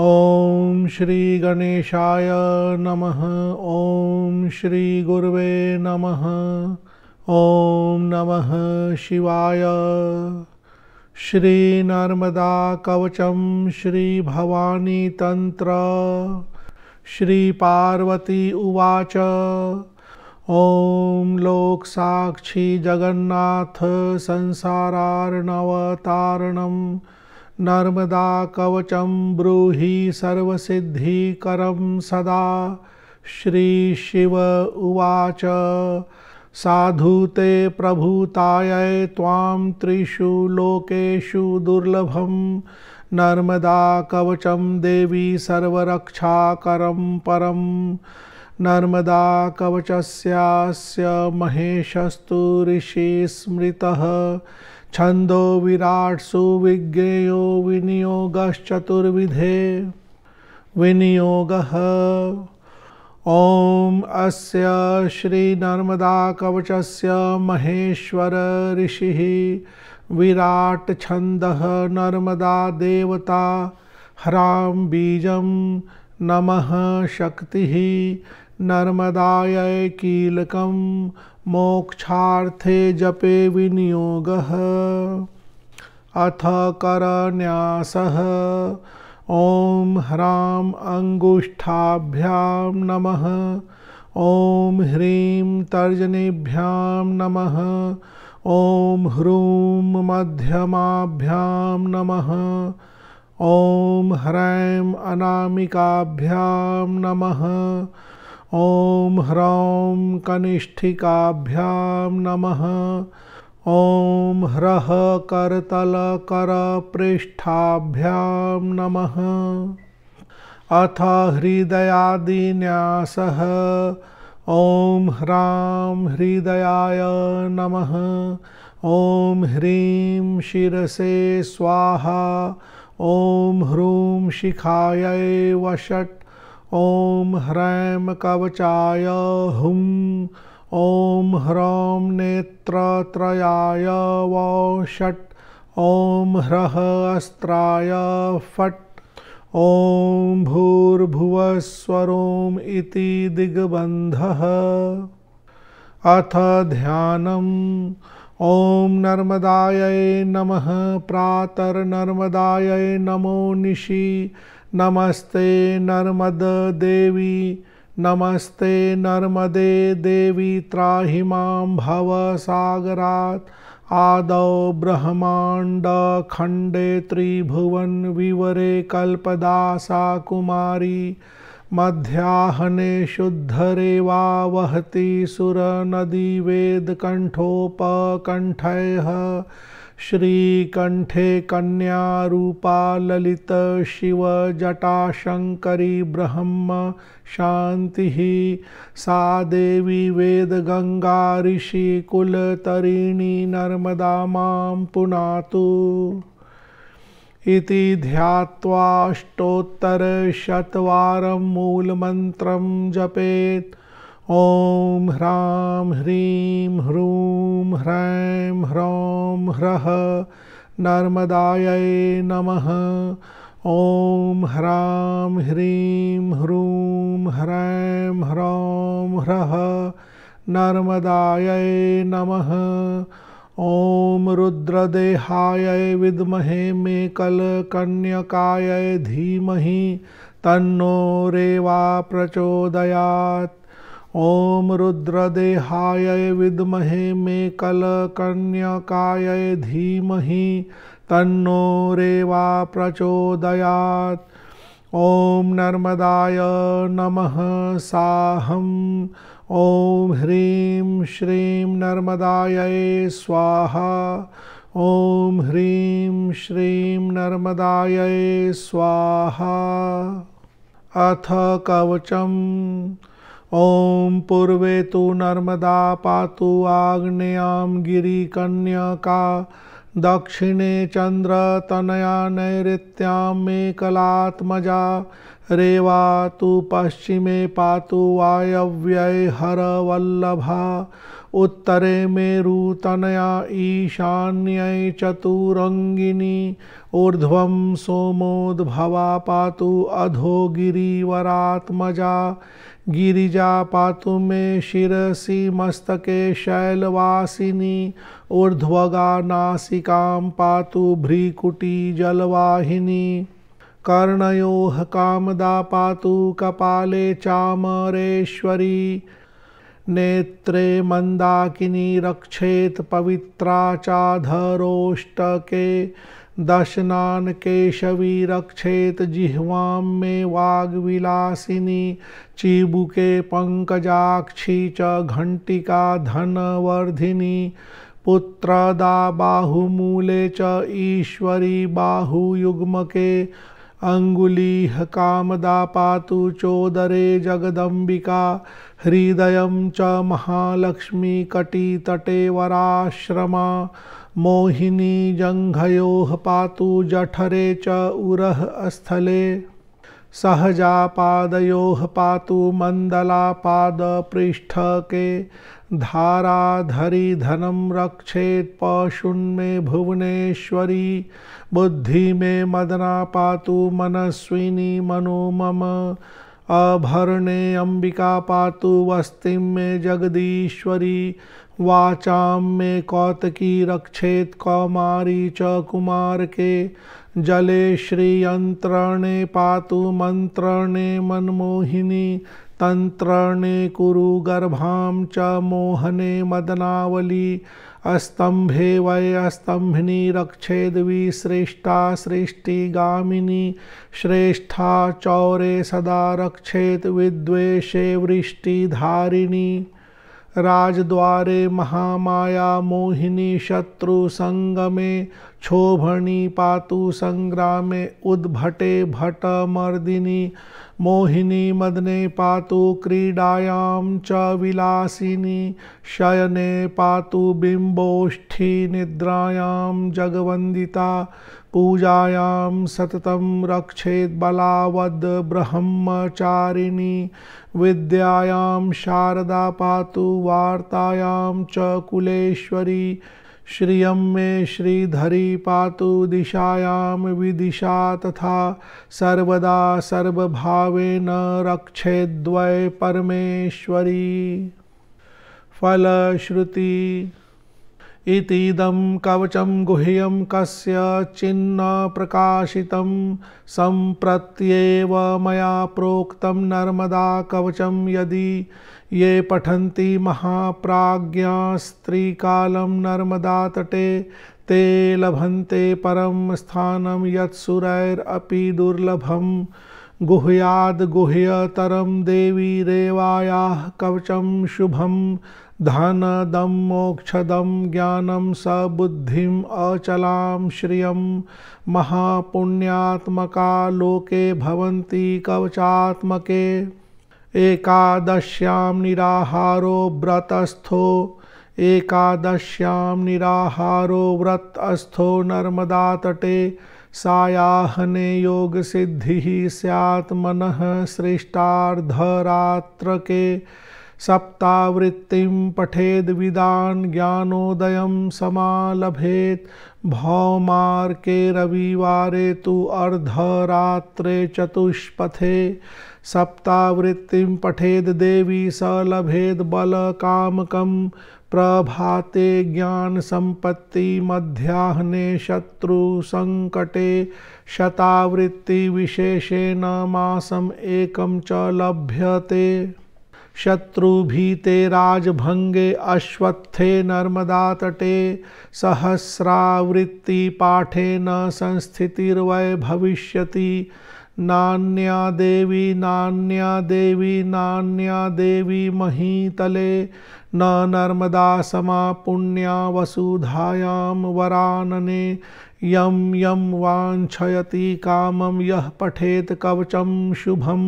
ॐ श्रीगणेशाय नमः ॐ श्रीगुर्वे नमः ॐ नमः शिवाय श्रीनर्मदा कवचं श्रीभवानीतन्त्र श्रीपार्वती उवाच ॐ लोकसाक्षी जगन्नाथ संसारार्णवतारणम् नर्मदा कवचम ब्रूहि सर्वसिद्धिकरं सदा श्रीशिव उवाच साधुते प्रभुताय त्वां त्रिषु लोकेशु दुर्लभम नर्मदा कवचम देवी सर्वरक्षाकरं परम नर्मदा कवचस्यास्य महेशस्तु ऋषिस्मृतः छंदो विराट सुविज्ञेयो विनियोगश्चतुर्विधे विनियोगः ॐ अस्य श्रीनर्मदाकवचस्य महेश्वर ऋषिः विराट छन्दः नर्मदा देवता ह्रां बीजं नमः शक्तिः नर्मदायै कीलकम् मोक्षार्थे जपे विनियोगः अथ करन्यासः ॐ ह्रां अङ्गुष्ठाभ्यां नमः ॐ ह्रीं तर्जनेभ्यां नमः ॐ ह्रूं मध्यमाभ्यां नमः ॐ ह्रैं अनामिकाभ्यां नमः ओम ह्रौं कनिष्ठिकाभ्यां नमः ॐ ह्रः करतलकरपृष्ठाभ्यां नमः अथ हृदयादिन्यासः ॐ ह्रां हृदयाय नमः ॐ ह्रीं शिरसे स्वाहा ॐ ह्रूं शिखायै वषट् ओम ह्रैं कवचाय हुम ओम ह्रौं नेत्रत्रयाय वौ षट् ॐ ह्रः अस्त्राय फट ओम भूर्भुवस्वरोम इति दिग्बन्धः अथ ध्यान ओम नर्मदाय नमः नर्मदाय नमो निशि नमस्ते नर्मद देवी नमस्ते नर्मदे देवी त्राही मां सागरात आदौ खंडे त्रिभुवन विवरे कल्पदासा कुमारी मध्याहने शुद्धरेवा वहति सुरनदी वेदकण्ठोपकण्ठैः श्रीकण्ठे कन्यारूपा ललितशिवजटाशङ्करी ब्रह्म शान्तिः सा देवी वेद वेदगङ्गा ऋषिकुलतरिणी नर्मदा मां पुनातु इति ध्यात्वाष्टोत्तरशतवारं मूलमन्त्रं जपेत् ॐ ह्रां ह्रीं ह्रूं ह्रैं ह्रौं ह्रः नर्मदायै नमः ॐ ह्रां ह्रीं ह्रूं ह्रैं ह्रौं ह्रः नर्मदायै नमः ॐ रुद्रदेहायै विद्महे मेकलकन्यकायै धीमहि तन्नो रेवा प्रचोदयात् ॐ रुद्रदेहाय विद्महे मे कलकन्यकाय धीमहि तन्नो रेवा प्रचोदयात् ओम नर्मदाय नमः साहम ओम ह्रीं श्रीं नर्मदाय स्वाहा ओम ह्रीं श्रीं नर्मदाय स्वाहा अथ कवचम ॐ पूर्वे तु नर्मदा पातु आग्नेयां गिरिकन्यका दक्षिणे चन्द्रतनया नैऋत्यां मेकलात्मजा रेवा तु पश्चिमे पातु वायव्यै हरवल्लभा उत्तरे मेरुतनया ईशान्यै चतुरङ्गिनी ऊर्ध्वं सोमोद्भवा पातु अधो गिरिवरात्मजा गिरिजा पातु मे शिसि मस्तके शैलवासिनी ऊर्ध्वगा नासिका पातु भ्रीकुटी जलवाहिनी कर्णयोः कामदा पातु कपाले चामरेश्वरी नेत्रे मंदाकिनी रक्षेत पवित्रा चाधरोष्टके दशनान केशवी रक्षेत जिह्वाम मे वाग्विलासिनी चीबुके पंकजाक्षी च घंटिका धनवर्धिनी पुत्रदा बाहुमूले च ईश्वरी बाहुयुग्मके अंगुली कामदा पातु चोदरे जगदंबिका हृदय च महालक्ष्मी तटे वराश्रमा मोहिनी जंघयो पातु जठरे च उरह स्थले सहजापादयोः पातु धनम रक्षे पशुन मे भुवनेश्वरी बुद्धि मे मदना पातु मनस्विनी मनो मम अभरणे अंबिका पातु वस्ती मे जगदीश्वरी वाचा मे कौतकी रक्षेत कौमारी च के जले श्रीयंत्रणे पातु मंत्रणे मनमोहिनी तंत्रणे कुरु गर्भां च मोहने मदनावली अस्तंभे वै अस्तंभिनी रक्षेद्वी श्रेष्ठा सृष्टिगामिनी श्रेष्ठा चौरे सदा रक्षेत विद्वेषे वृष्टिधारिणी राजद्वारे महामाया मोहिनी शत्रु संगमे क्षोभणी पातु संग्रामे उद्भटे भट मर्दिनी मोहिनी मदने पातु क्रीडायां च विलासिनी शयने पातु बिम्बोष्ठी निद्रायां जगवन्दिता पूजायां सततं रक्षेद्बलावद् ब्रह्मचारिणी विद्यायां शारदा पातु वार्तायां च कुलेश्वरी श्रियं मे श्रीधरी पातु दिशायां विदिशा तथा सर्वदा सर्वभावेन रक्षे परमेश्वरी फलश्रुति इतीदं कवचं गुह्यं कस्य चिन्न प्रकाशितं सम्प्रत्येव मया प्रोक्तं नर्मदा कवचं यदि ये पठन्ति महाप्राज्ञा काल नर्मदा तटे ते लभन्ते परं स्थानं यत्सुरैरपि दुर्लभं गुह्याद् गुह्यतरं देवी रेवायाः कवचं शुभम् धनदं ज्ञानम स बुद्धि अचलां श्रिय महापुण्यात्मका लोके भवन्ति कवचात्मके निराहारो व्रतस्थो एकादश्याम निराहारो व्रतस्थो नर्मदातटे सायाहने सिद्धि स्यात् मनः श्रेष्ठाधरात्र के सप्तावृत्ति पठेद विदान ज्ञानोदयं समालभेत् भौमार्के रविवार तो अर्धरात्रे चतुष्पथे सप्तावृत्ति पठेद देवी स बल कामक प्रभाते ज्ञानसम्पत्तिमध्याह्ने शत्रुसङ्कटे शतावृत्तिविशेषेण मासम् एकं च लभ्यते शत्रुभीते राजभंगे अश्वत्थे नर्मदा तटे पाठे न संस्थितिर्वय भविष्यति नान्या देवी नान्या देवी नान्या देवी महीतले न नर्मदा समा पुण्या वसुधायां वरानने यम यम वांछयति कामम यह पठेत कवचम शुभम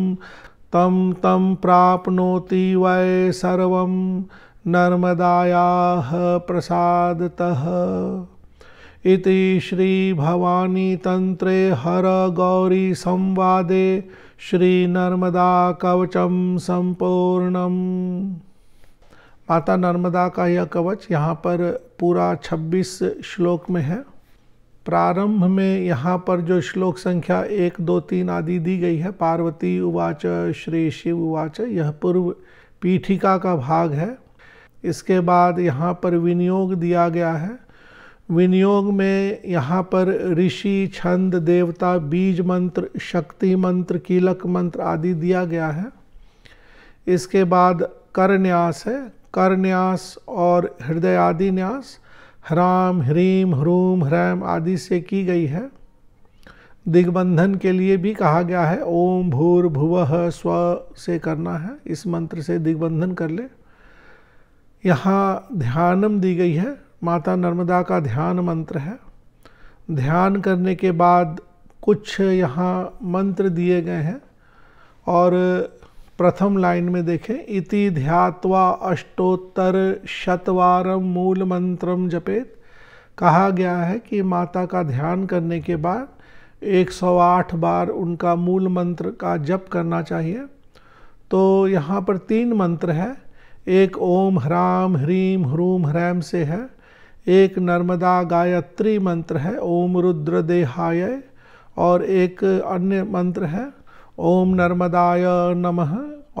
तम तम प्राप्नोति वै सर्वं नर्मदायाः प्रसादतः इति श्री नर्मदा कवचम संपूर्ण माता नर्मदा का यह कवच यहाँ पर पूरा 26 श्लोक में है प्रारंभ में यहाँ पर जो श्लोक संख्या एक दो तीन आदि दी गई है पार्वती उवाच श्री शिव उवाच यह पूर्व पीठिका का भाग है इसके बाद यहाँ पर विनियोग दिया गया है विनियोग में यहाँ पर ऋषि छंद देवता बीज मंत्र शक्ति मंत्र कीलक मंत्र आदि दिया गया है इसके बाद करन्यास है करन्यास और हृदय आदि न्यास ह्राम ह्रीम ह्रूम ह्रैम आदि से की गई है दिग्बंधन के लिए भी कहा गया है ओम भूर भुव स्व से करना है इस मंत्र से दिग्बंधन कर ले यहाँ ध्यानम दी गई है माता नर्मदा का ध्यान मंत्र है ध्यान करने के बाद कुछ यहाँ मंत्र दिए गए हैं और प्रथम लाइन में देखें इति ध्यात्वा अष्टोत्तर शतवार मूल मंत्रम जपेत कहा गया है कि माता का ध्यान करने के बाद 108 बार उनका मूल मंत्र का जप करना चाहिए तो यहाँ पर तीन मंत्र है एक ओम ह्राम ह्रीम ह्रूम ह्रैम से है एक नर्मदा गायत्री मंत्र है ओम रुद्र देहाय और एक अन्य मंत्र है ओम नर्मदाय नमः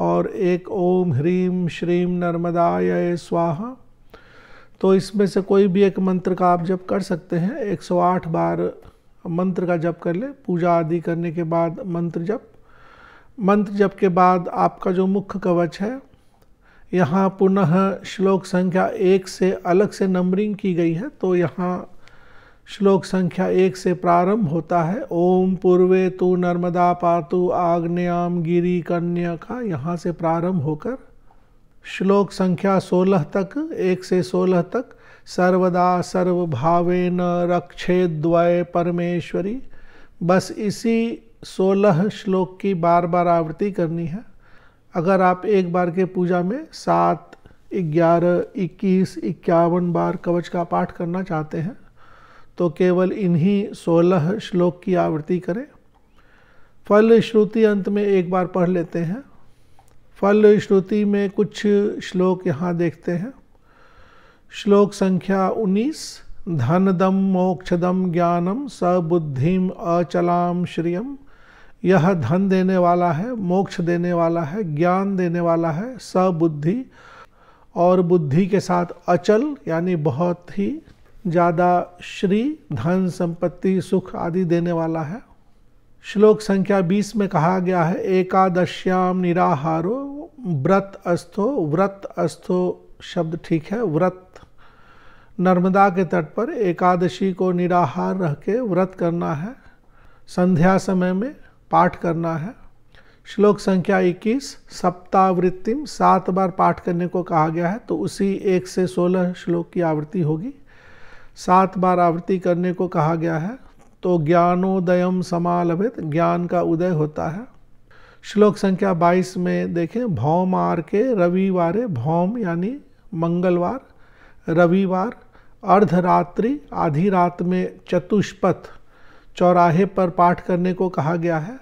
और एक ओम ह्रीम श्रीम नर्मदाय स्वाहा तो इसमें से कोई भी एक मंत्र का आप जप कर सकते हैं 108 बार मंत्र का जप कर ले पूजा आदि करने के बाद मंत्र जप मंत्र जप के बाद आपका जो मुख्य कवच है यहाँ पुनः श्लोक संख्या एक से अलग से नंबरिंग की गई है तो यहाँ श्लोक संख्या एक से प्रारंभ होता है ओम पूर्वे तु नर्मदा पातु आग्नेयाम गिरी कन्या का यहाँ से प्रारंभ होकर श्लोक संख्या सोलह तक एक से सोलह तक सर्वदा सर्वभावेन रक्षे द्वय परमेश्वरी बस इसी सोलह श्लोक की बार बार आवृत्ति करनी है अगर आप एक बार के पूजा में सात ग्यारह इक्कीस इक्यावन बार कवच का पाठ करना चाहते हैं तो केवल इन्हीं सोलह श्लोक की आवृत्ति करें फल श्रुति अंत में एक बार पढ़ लेते हैं फल श्रुति में कुछ श्लोक यहाँ देखते हैं श्लोक संख्या 19 धनदम मोक्षदम ज्ञानम सबुद्धिम अचलाम श्रियम यह धन देने वाला है मोक्ष देने वाला है ज्ञान देने वाला है सबुद्धि और बुद्धि के साथ अचल यानी बहुत ही ज़्यादा श्री धन संपत्ति सुख आदि देने वाला है श्लोक संख्या 20 में कहा गया है एकादश्याम निराहारो व्रत अस्थो व्रत अस्थो शब्द ठीक है व्रत नर्मदा के तट पर एकादशी को निराहार रह के व्रत करना है संध्या समय में पाठ करना है श्लोक संख्या 21 सप्तावृत्तिम सात बार पाठ करने को कहा गया है तो उसी एक से सोलह श्लोक की आवृत्ति होगी सात बार आवृत्ति करने को कहा गया है तो ज्ञानोदयम समालभित ज्ञान का उदय होता है श्लोक संख्या 22 में देखें भौम आर के रविवार भौम यानी मंगलवार रविवार अर्धरात्रि आधी रात में चतुष्पथ चौराहे पर पाठ करने को कहा गया है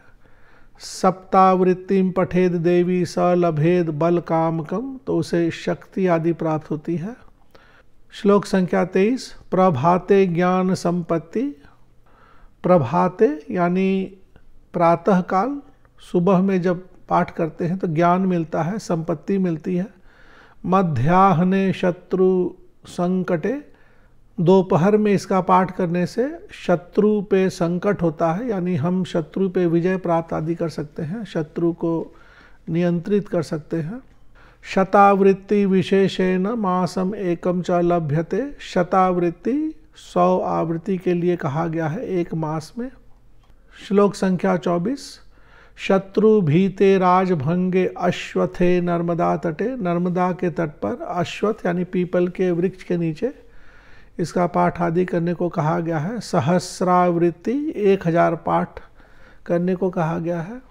सप्तावृत्तिम पठेद देवी स लभेद बल काम कम तो उसे शक्ति आदि प्राप्त होती है श्लोक संख्या तेईस प्रभाते ज्ञान संपत्ति प्रभाते यानी प्रातः काल सुबह में जब पाठ करते हैं तो ज्ञान मिलता है संपत्ति मिलती है मध्याह्ने शत्रु संकटे दोपहर में इसका पाठ करने से शत्रु पे संकट होता है यानी हम शत्रु पे विजय प्राप्त आदि कर सकते हैं शत्रु को नियंत्रित कर सकते हैं शतावृत्ति विशेषेण मासम एकम च लभ्यते शतावृत्ति सौ आवृत्ति के लिए कहा गया है एक मास में श्लोक संख्या चौबीस शत्रु भीते राजभंगे अश्वथे नर्मदा तटे नर्मदा के तट पर अश्वथ यानी पीपल के वृक्ष के नीचे इसका पाठ आदि करने को कहा गया है सहस्रावृत्ति एक हजार पाठ करने को कहा गया है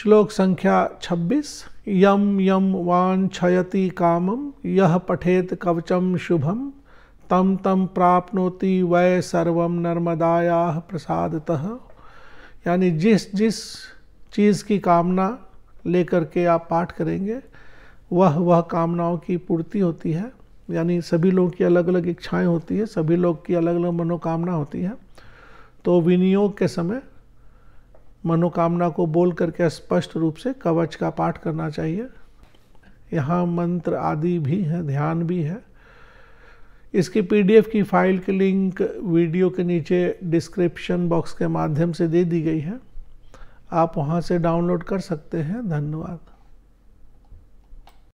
श्लोक संख्या छब्बीस यम यम वाछयति कामम यह पठेत कवचम शुभम तम तम प्राप्नोति वै सर्व नर्मदाया प्रसादतः यानी जिस जिस चीज़ की कामना लेकर के आप पाठ करेंगे वह वह कामनाओं की पूर्ति होती है यानी सभी लोगों की अलग अलग इच्छाएं होती है सभी लोग की अलग अलग मनोकामना होती है तो विनियोग के समय मनोकामना को बोल करके स्पष्ट रूप से कवच का पाठ करना चाहिए यहाँ मंत्र आदि भी हैं ध्यान भी है इसकी पीडीएफ की फाइल की लिंक वीडियो के नीचे डिस्क्रिप्शन बॉक्स के माध्यम से दे दी गई है आप वहाँ से डाउनलोड कर सकते हैं धन्यवाद